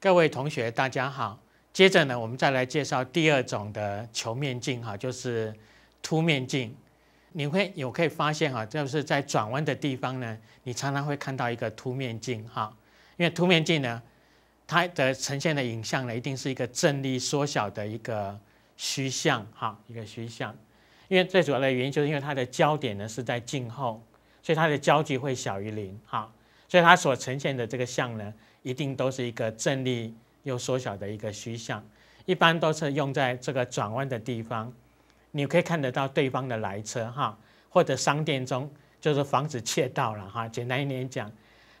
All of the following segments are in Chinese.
各位同学，大家好。接着呢，我们再来介绍第二种的球面镜哈，就是凸面镜。你会有可以发现哈，就是在转弯的地方呢，你常常会看到一个凸面镜哈。因为凸面镜呢，它的呈现的影像呢，一定是一个正立缩小的一个虚像哈，一个虚像。因为最主要的原因就是因为它的焦点呢是在镜后，所以它的焦距会小于零哈，所以它所呈现的这个像呢。一定都是一个正立又缩小的一个虚像，一般都是用在这个转弯的地方，你可以看得到对方的来车哈，或者商店中就是防止窃盗了哈。简单一点讲，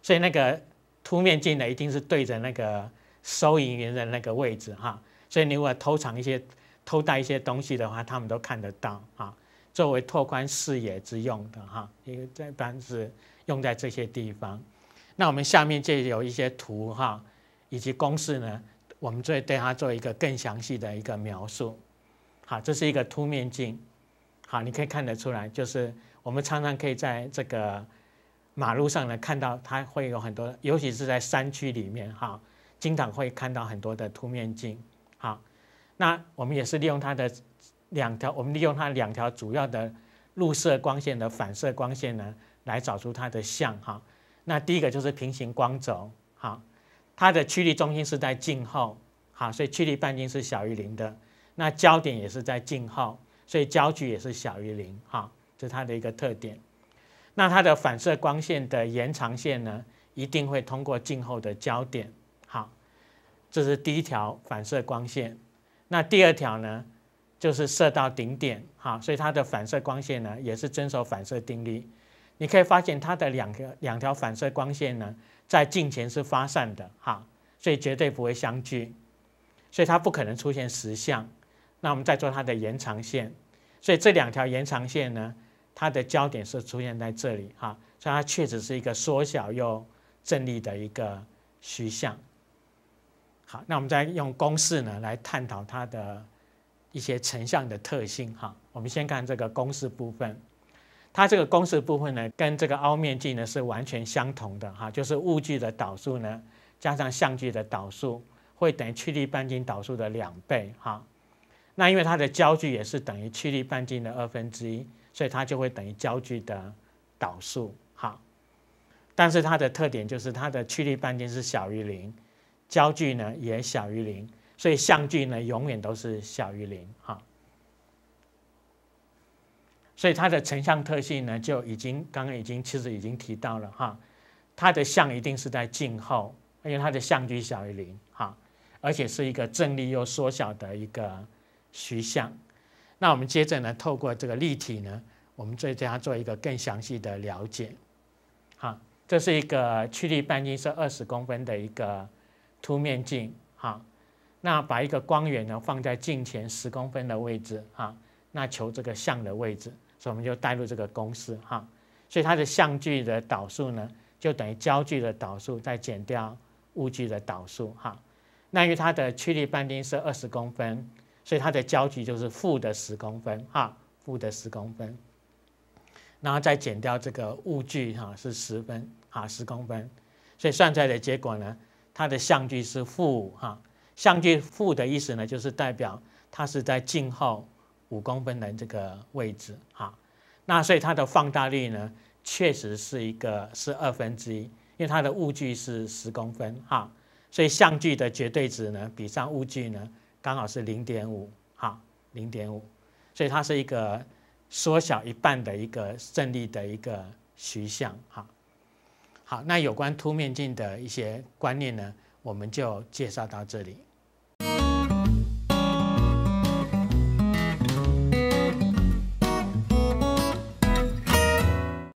所以那个凸面镜呢，一定是对着那个收银员的那个位置哈。所以你如果偷藏一些、偷带一些东西的话，他们都看得到哈，作为拓宽视野之用的哈，因为一般是用在这些地方。那我们下面这有一些图哈，以及公式呢，我们再对它做一个更详细的一个描述。好，这是一个凸面镜。好，你可以看得出来，就是我们常常可以在这个马路上呢看到它会有很多，尤其是在山区里面哈，经常会看到很多的凸面镜。好，那我们也是利用它的两条，我们利用它两条主要的入射光线的反射光线呢，来找出它的像哈。那第一个就是平行光轴，好，它的曲率中心是在镜后，好，所以曲率半径是小于零的，那焦点也是在镜后，所以焦距也是小于零，哈，这是它的一个特点。那它的反射光线的延长线呢，一定会通过镜后的焦点，好，这是第一条反射光线。那第二条呢，就是射到顶点，好，所以它的反射光线呢，也是遵守反射定律。你可以发现它的两个两条反射光线呢，在镜前是发散的哈，所以绝对不会相距，所以它不可能出现实像。那我们再做它的延长线，所以这两条延长线呢，它的焦点是出现在这里哈，所以它确实是一个缩小又正立的一个虚像。好，那我们再用公式呢来探讨它的一些成像的特性哈。我们先看这个公式部分。它这个公式部分呢，跟这个凹面镜呢是完全相同的哈，就是物距的导数呢加上像距的导数会等于曲率半径导数的两倍哈。那因为它的焦距也是等于曲率半径的二分之一，所以它就会等于焦距的导数哈。但是它的特点就是它的曲率半径是小于零，焦距呢也小于零，所以像距呢永远都是小于零哈。所以它的成像特性呢，就已经刚刚已经其实已经提到了哈，它的像一定是在镜后，因为它的像距小于零哈，而且是一个正立又缩小的一个虚像。那我们接着呢，透过这个例题呢，我们再佳它做一个更详细的了解。好，这是一个曲率半径是二十公分的一个凸面镜哈，那把一个光源呢放在镜前十公分的位置哈。那求这个像的位置。所以我们就代入这个公式哈，所以它的像距的导数呢，就等于焦距的导数再减掉物距的导数哈。那因为它的曲率半径是二十公分，所以它的焦距就是负的十公分哈，负的十公分。然后再减掉这个物距哈，是十分啊，十公分。所以算出来的结果呢，它的像距是负哈，像距负的意思呢，就是代表它是在静候五公分的这个位置啊，那所以它的放大率呢，确实是一个是二分之一，因为它的物距是十公分哈，所以像距的绝对值呢，比上物距呢，刚好是零点五哈，零点五，所以它是一个缩小一半的一个胜利的一个虚像哈。好，那有关凸面镜的一些观念呢，我们就介绍到这里。